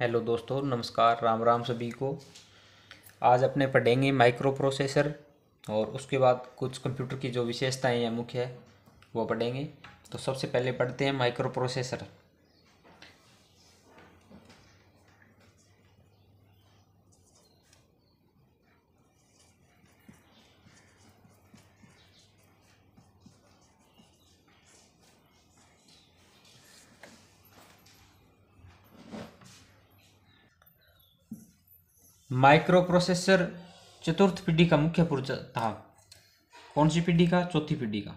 hello दोस्तों नमस्कार राम राम सभी को आज अपने पढ़ेंगे माइक्रो प्रोसेसर और उसके बाद कुछ कंप्यूटर की जो विशेषताएं हैं मुख्य है वो पढ़ेंगे तो सबसे पहले पढ़ते हैं माइक्रो प्रोसेसर माइक्रोप्रोसेसर चतुर्थ पीढ़ी का मुख्य पुर्जा था कौन सी पीढ़ी का चौथी पीढ़ी का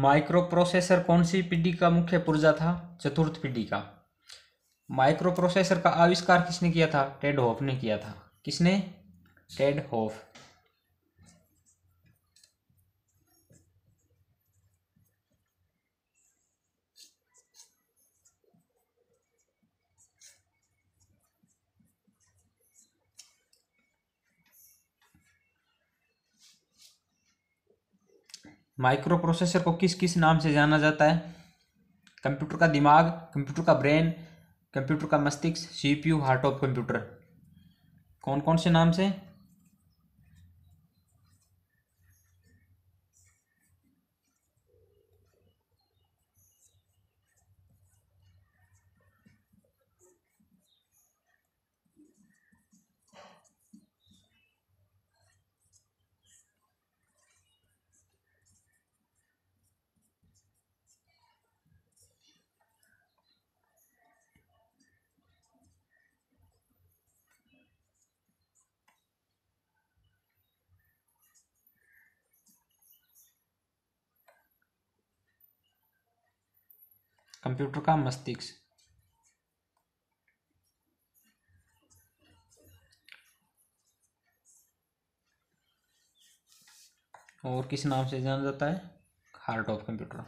माइक्रो प्रोसेसर कौन सी पीढ़ी का मुख्य पुर्जा था चतुर्थ पीढ़ी का माइक्रो प्रोसेसर का आविष्कार किसने किया था टेड होफ ने किया था किसने टेड होफ माइक्रो प्रोसेसर को किस किस नाम से जाना जाता है कंप्यूटर का दिमाग कंप्यूटर का ब्रेन कंप्यूटर का मस्तिष्क सीपीयू हार्ट ऑफ कंप्यूटर कौन कौन से नाम से कंप्यूटर का मस्तिष्क और किस नाम से जाना जाता है heart of computer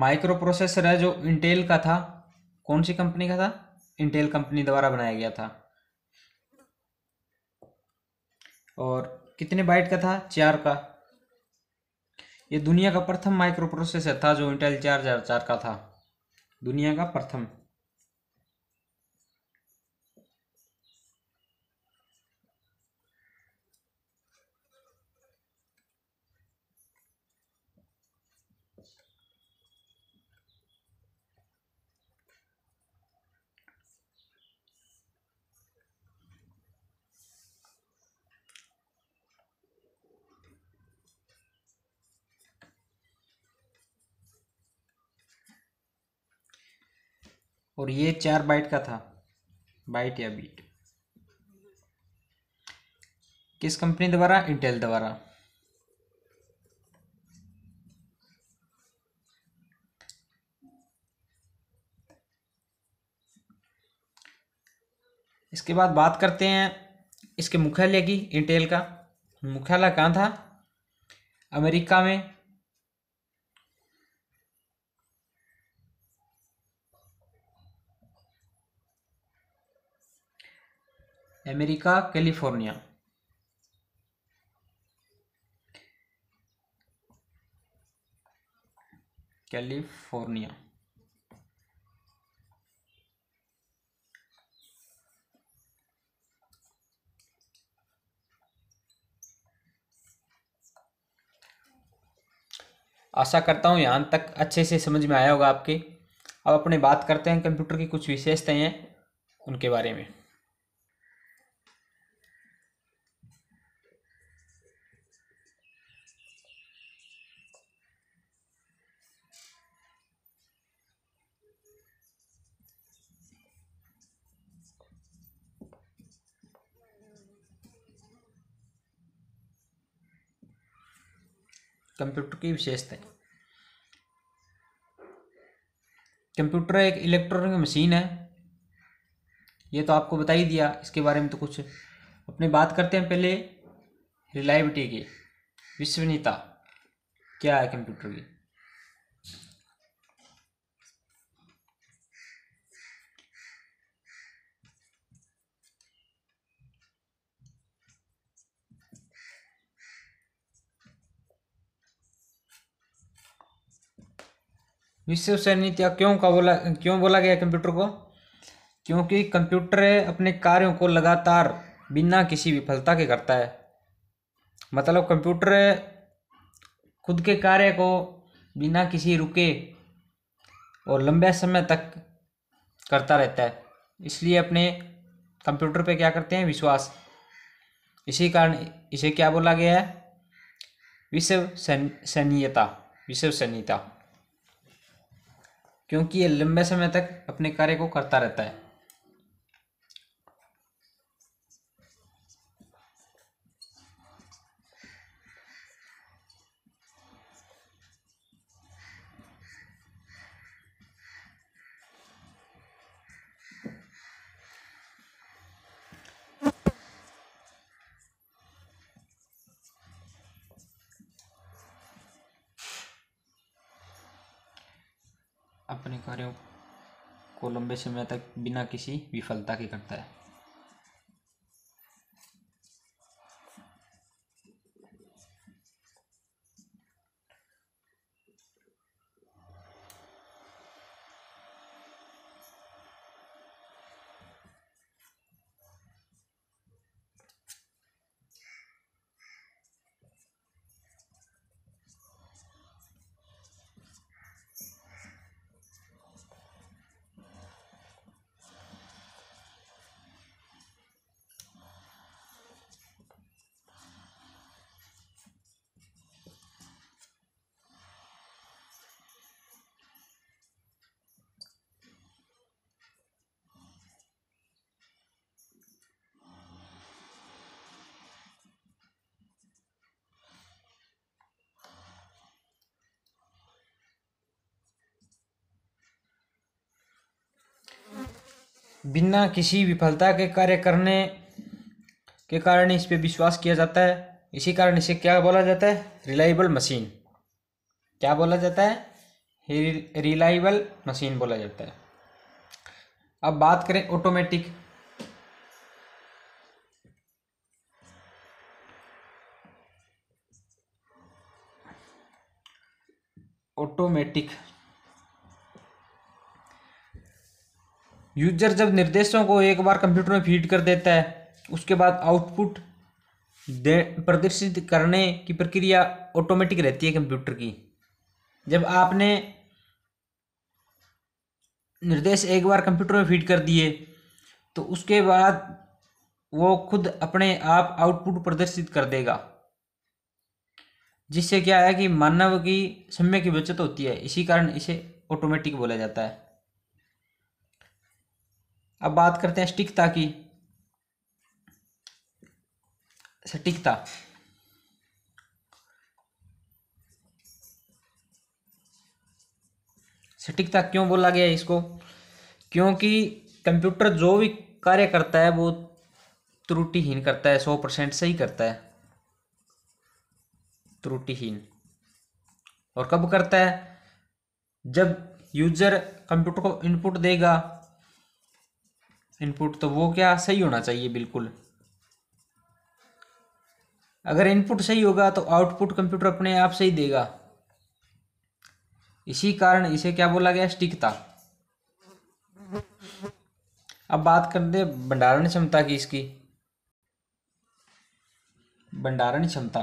microprocessor है जो इंटेल का था कौन सी कंपनी का था इंटेल कंपनी द्वारा बनाया गया था और कितने बाइट का था चार का ये दुनिया का प्रथम माइक्रो प्रोसेसर था जो इंटेल चार हजार चार का था दुनिया का प्रथम और ये चार बाइट का था बाइट या बीट किस कंपनी द्वारा इंटेल द्वारा इसके बाद बात करते हैं इसके मुख्यालय की इंटेल का मुख्यालय कहाँ था अमेरिका में अमेरिका कैलिफोर्निया कैलिफोर्निया आशा करता हूँ यहाँ तक अच्छे से समझ में आया होगा आपके अब अपने बात करते हैं कंप्यूटर की कुछ विशेषताएं उनके बारे में कंप्यूटर की विशेषताएं कंप्यूटर एक इलेक्ट्रॉनिक मशीन है ये तो आपको बता ही दिया इसके बारे में तो कुछ अपने बात करते हैं पहले रिलायबिलिटी की विश्वनीयता क्या है कंप्यूटर की विश्वसनीय क्यों का बोला क्यों बोला गया कंप्यूटर को क्योंकि कंप्यूटर अपने कार्यों को लगातार बिना किसी विफलता के करता है मतलब कंप्यूटर खुद के कार्य को बिना किसी रुके और लंबे समय तक करता रहता है इसलिए अपने कंप्यूटर पे क्या करते हैं विश्वास इसी कारण इसे क्या बोला गया है विश्वसनीयता विश्वसनीयता क्योंकि ये लंबे समय तक अपने कार्य को करता रहता है कार्यों को लंबे समय तक बिना किसी विफलता के करता है बिना किसी विफलता के कार्य करने के कारण इस पर विश्वास किया जाता है इसी कारण इसे क्या बोला जाता है रिलायबल मशीन क्या बोला जाता है रिलायबल मशीन बोला जाता है अब बात करें ऑटोमेटिक ऑटोमेटिक यूजर जब निर्देशों को एक बार कंप्यूटर में फीड कर देता है उसके बाद आउटपुट प्रदर्शित करने की प्रक्रिया ऑटोमेटिक रहती है कंप्यूटर की जब आपने निर्देश एक बार कंप्यूटर में फीड कर दिए तो उसके बाद वो खुद अपने आप आउटपुट प्रदर्शित कर देगा जिससे क्या है कि मानव की समय की बचत होती है इसी कारण इसे ऑटोमेटिक बोला जाता है अब बात करते हैं स्टिकता की सटिकता अच्छा, सटिकता अच्छा, क्यों बोला गया इसको क्योंकि कंप्यूटर जो भी कार्य करता है वो त्रुटिहीन करता है सौ परसेंट सही करता है त्रुटिहीन और कब करता है जब यूजर कंप्यूटर को इनपुट देगा इनपुट तो वो क्या सही होना चाहिए बिल्कुल अगर इनपुट सही होगा तो आउटपुट कंप्यूटर अपने आप सही देगा इसी कारण इसे क्या बोला गया स्टिकता अब बात कर दे भंडारण क्षमता की इसकी भंडारण क्षमता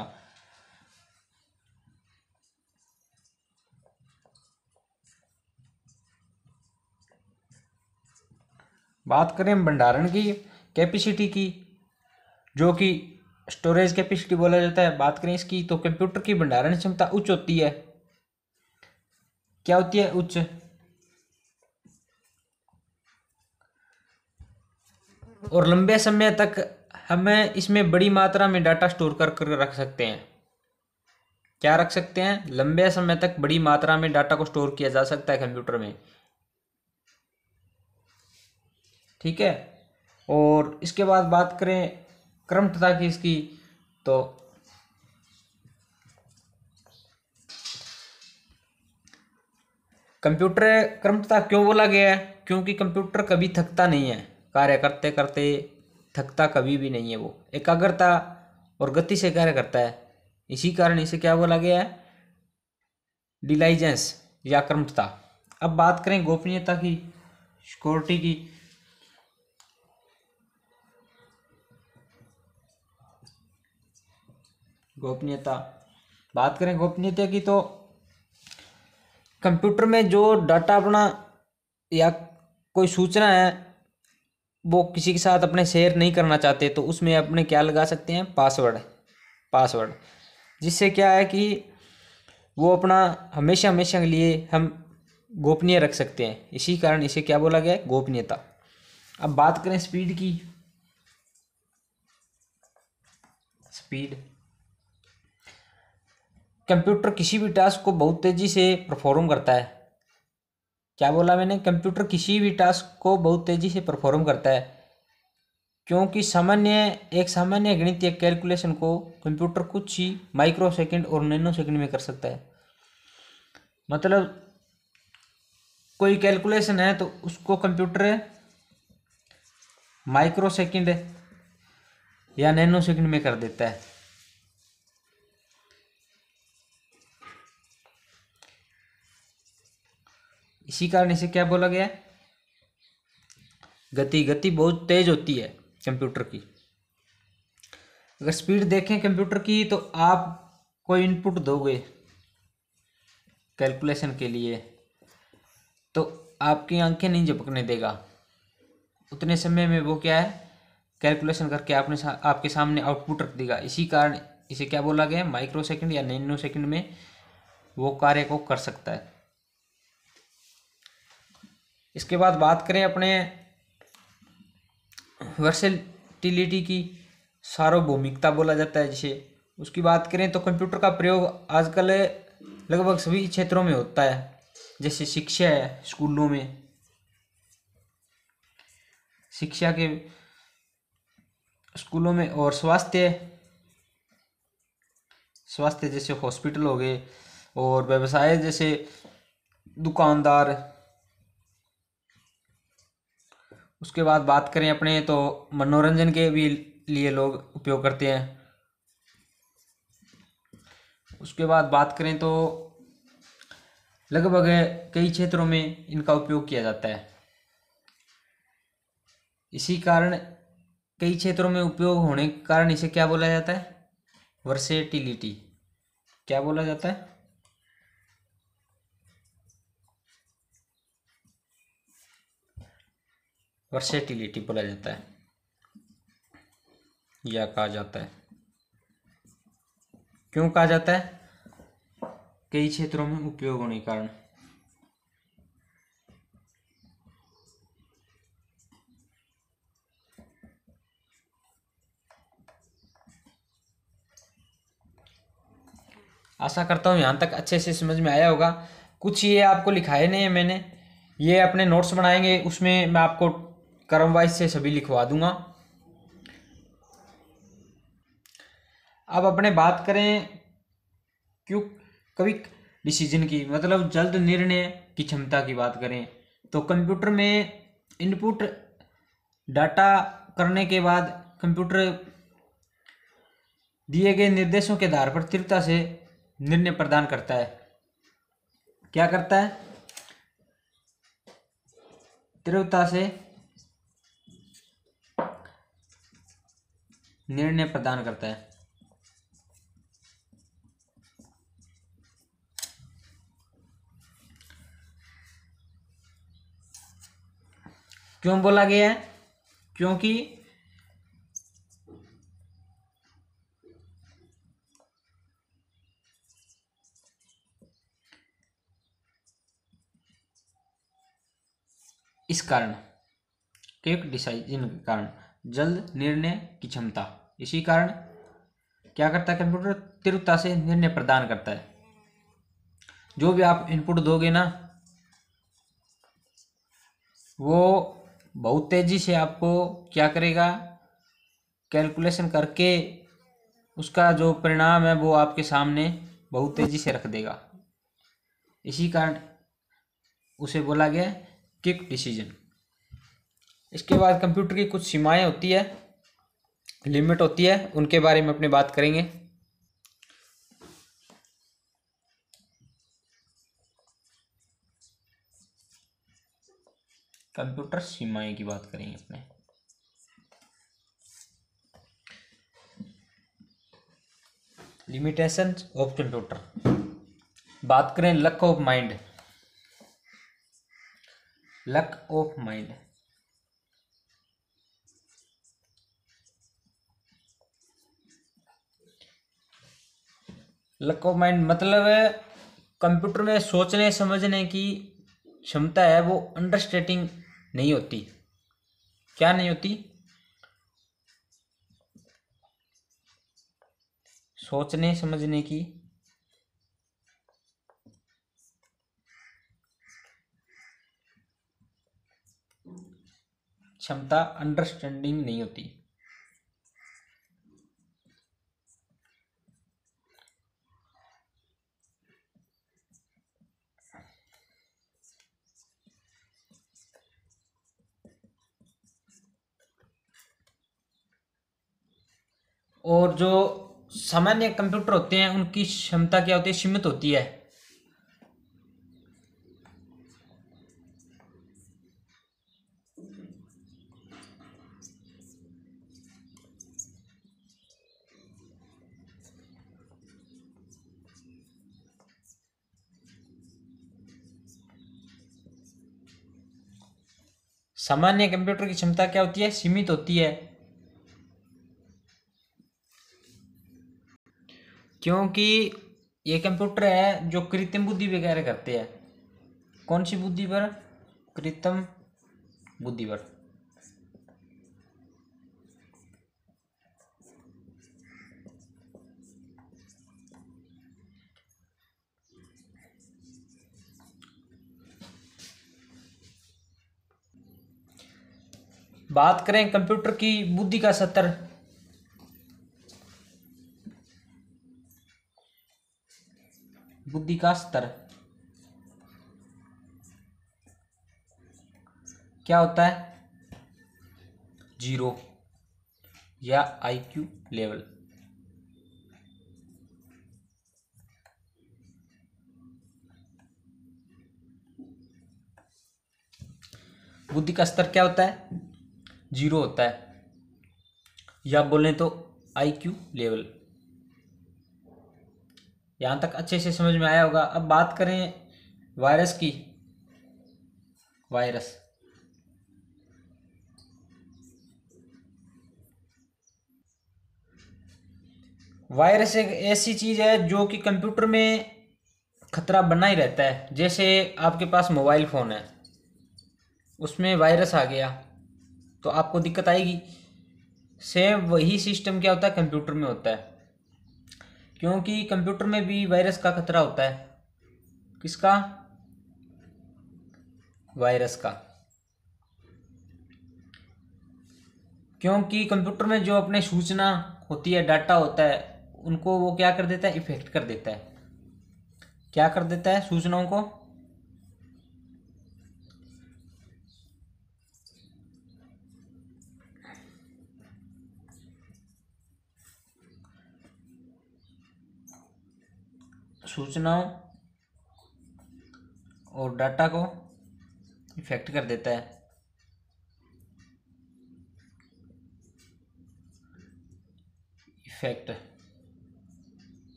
बात करें भंडारण की कैपेसिटी की जो कि स्टोरेज कैपेसिटी बोला जाता है बात करें इसकी तो कंप्यूटर की भंडारण क्षमता उच्च होती है क्या होती है उच्च और लंबे समय तक हमें इसमें बड़ी मात्रा में डाटा स्टोर कर कर रख सकते हैं क्या रख सकते हैं लंबे समय तक बड़ी मात्रा में डाटा को स्टोर किया जा सकता है कंप्यूटर में ठीक है और इसके बाद बात करें क्रमठता की इसकी तो कंप्यूटर क्रमठता क्यों बोला गया है क्योंकि कंप्यूटर कभी थकता नहीं है कार्य करते करते थकता कभी भी नहीं है वो एकाग्रता और गति से कार्य करता है इसी कारण इसे क्या बोला गया है डिलाइजेंस या क्रमठता अब बात करें गोपनीयता की सिक्योरिटी की गोपनीयता बात करें गोपनीयता की तो कंप्यूटर में जो डाटा अपना या कोई सूचना है वो किसी के साथ अपने शेयर नहीं करना चाहते तो उसमें अपने क्या लगा सकते हैं पासवर्ड पासवर्ड जिससे क्या है कि वो अपना हमेशा हमेशा के लिए हम गोपनीय रख सकते हैं इसी कारण इसे क्या बोला गया है गोपनीयता अब बात करें स्पीड की स्पीड कंप्यूटर किसी भी टास्क को बहुत तेज़ी से परफॉर्म करता है क्या बोला मैंने कंप्यूटर किसी भी टास्क को बहुत तेज़ी से परफॉर्म करता है क्योंकि सामान्य एक सामान्य गणित या कैलकुलेशन को कंप्यूटर कुछ ही माइक्रो सेकेंड और नैनो सेकेंड में कर सकता है मतलब कोई कैलकुलेशन है तो उसको कंप्यूटर माइक्रो सेकेंड या नैनो सेकेंड में कर देता है इसी कारण इसे क्या बोला गया गति गति बहुत तेज होती है कंप्यूटर की अगर स्पीड देखें कंप्यूटर की तो आप कोई इनपुट दोगे कैलकुलेशन के लिए तो आपकी आंखें नहीं झपकने देगा उतने समय में वो क्या है कैलकुलेशन करके आपने सा, आपके सामने आउटपुट रख देगा इसी कारण इसे क्या बोला गया माइक्रो सेकंड या नैनो सेकेंड में वो कार्य को कर सकता है इसके बाद बात करें अपने वर्सेटिलिटी की सार्वभौमिकता बोला जाता है जिसे उसकी बात करें तो कंप्यूटर का प्रयोग आजकल लगभग सभी क्षेत्रों में होता है जैसे शिक्षा है स्कूलों में शिक्षा के स्कूलों में और स्वास्थ्य स्वास्थ्य जैसे हॉस्पिटल हो गए और व्यवसाय जैसे दुकानदार उसके बाद बात करें अपने तो मनोरंजन के भी लिए लोग उपयोग करते हैं उसके बाद बात करें तो लगभग कई क्षेत्रों में इनका उपयोग किया जाता है इसी कारण कई क्षेत्रों में उपयोग होने के कारण इसे क्या बोला जाता है वर्सेटिलिटी क्या बोला जाता है वर्सेटिलिटी बोला जाता है या कहा जाता है क्यों कहा जाता है कई क्षेत्रों में उपयोग होने के कारण आशा करता हूं यहां तक अच्छे से समझ में आया होगा कुछ ये आपको लिखाए नहीं है मैंने ये अपने नोट्स बनाएंगे उसमें मैं आपको क्रम वाइज से सभी लिखवा दूंगा अब अपने बात करें क्यों क्विक डिसीजन की मतलब जल्द निर्णय की क्षमता की बात करें तो कंप्यूटर में इनपुट डाटा करने के बाद कंप्यूटर दिए गए निर्देशों के आधार पर तीव्रता से निर्णय प्रदान करता है क्या करता है तीव्रता से निर्णय प्रदान करता है क्यों बोला गया है क्योंकि इस कारण क्योंकि डिसाइजन के कारण जल्द निर्णय की क्षमता इसी कारण क्या करता है कंप्यूटर तीव्रता से निर्णय प्रदान करता है जो भी आप इनपुट दोगे ना वो बहुत तेज़ी से आपको क्या करेगा कैलकुलेशन करके उसका जो परिणाम है वो आपके सामने बहुत तेज़ी से रख देगा इसी कारण उसे बोला गया क्विक डिसीजन इसके बाद कंप्यूटर की कुछ सीमाएं होती है लिमिट होती है उनके बारे में अपने बात करेंगे कंप्यूटर सीमाएं की बात करेंगे अपने लिमिटेशन ऑफ कंप्यूटर बात करें lack of mind lack of mind lack of mind मतलब है कंप्यूटर में सोचने समझने की क्षमता है वो अंडरस्टेटिंग नहीं होती क्या नहीं होती सोचने समझने की क्षमता अंडरस्टैंडिंग नहीं होती जो सामान्य कंप्यूटर होते हैं उनकी क्षमता क्या होती है सीमित होती है सामान्य कंप्यूटर की क्षमता क्या होती है सीमित होती है क्योंकि ये कंप्यूटर है जो कृत्रिम बुद्धि वगैरह करते हैं कौन सी बुद्धि पर कृत्रिम बुद्धि पर बात करें कंप्यूटर की बुद्धि का सत्र बुद्धि का स्तर क्या होता है जीरो या आईक्यू लेवल बुद्धि का स्तर क्या होता है जीरो होता है या बोलें तो आईक्यू लेवल यहाँ तक अच्छे से समझ में आया होगा अब बात करें वायरस की वायरस वायरस एक ऐसी चीज़ है जो कि कंप्यूटर में खतरा बना ही रहता है जैसे आपके पास मोबाइल फ़ोन है उसमें वायरस आ गया तो आपको दिक्कत आएगी सेम वही सिस्टम क्या होता है कंप्यूटर में होता है क्योंकि कंप्यूटर में भी वायरस का खतरा होता है किसका वायरस का क्योंकि कंप्यूटर में जो अपने सूचना होती है डाटा होता है उनको वो क्या कर देता है इफेक्ट कर देता है क्या कर देता है सूचनाओं को सूचनाओं और डाटा को इफेक्ट कर देता है इफेक्ट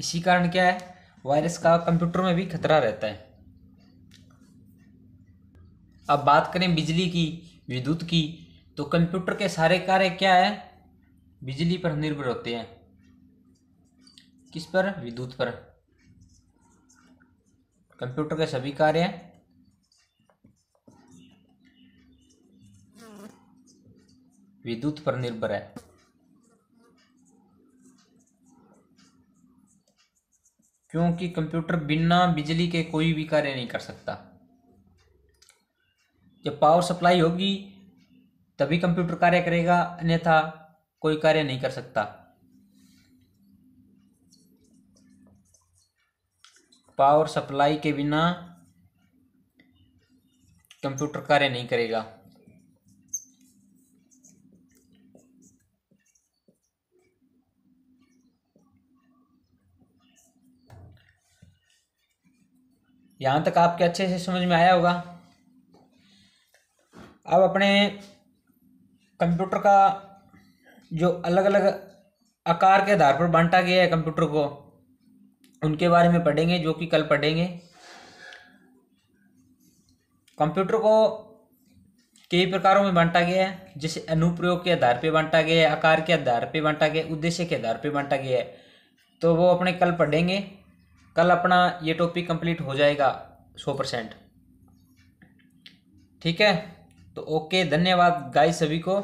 इसी कारण क्या है वायरस का कंप्यूटर में भी खतरा रहता है अब बात करें बिजली की विद्युत की तो कंप्यूटर के सारे कार्य क्या है बिजली पर निर्भर होते हैं किस पर विद्युत पर कंप्यूटर के सभी कार्य विद्युत पर निर्भर है क्योंकि कंप्यूटर बिना बिजली के कोई भी कार्य नहीं कर सकता जब पावर सप्लाई होगी तभी कंप्यूटर कार्य करेगा अन्यथा कोई कार्य नहीं कर सकता पावर सप्लाई के बिना कंप्यूटर कार्य नहीं करेगा यहां तक आपके अच्छे से समझ में आया होगा अब अपने कंप्यूटर का जो अलग अलग आकार के आधार पर बांटा गया है कंप्यूटर को उनके बारे में पढ़ेंगे जो कि कल पढ़ेंगे कंप्यूटर को कई प्रकारों में बांटा गया है जैसे अनुप्रयोग के आधार पर बांटा गया है आकार के आधार पर बांटा गया उद्देश्य के आधार पर बांटा गया है तो वो अपने कल पढ़ेंगे कल अपना ये टॉपिक कंप्लीट हो जाएगा सौ परसेंट ठीक है तो ओके धन्यवाद गाइस सभी को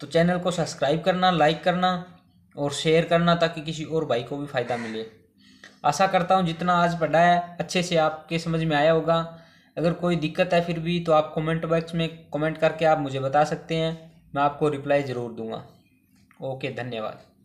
तो चैनल को सब्सक्राइब करना लाइक करना और शेयर करना ताकि किसी और भाई को भी फ़ायदा मिले आशा करता हूँ जितना आज पढ़ाया अच्छे से आपके समझ में आया होगा अगर कोई दिक्कत है फिर भी तो आप कमेंट बॉक्स में कमेंट करके आप मुझे बता सकते हैं मैं आपको रिप्लाई ज़रूर दूंगा ओके धन्यवाद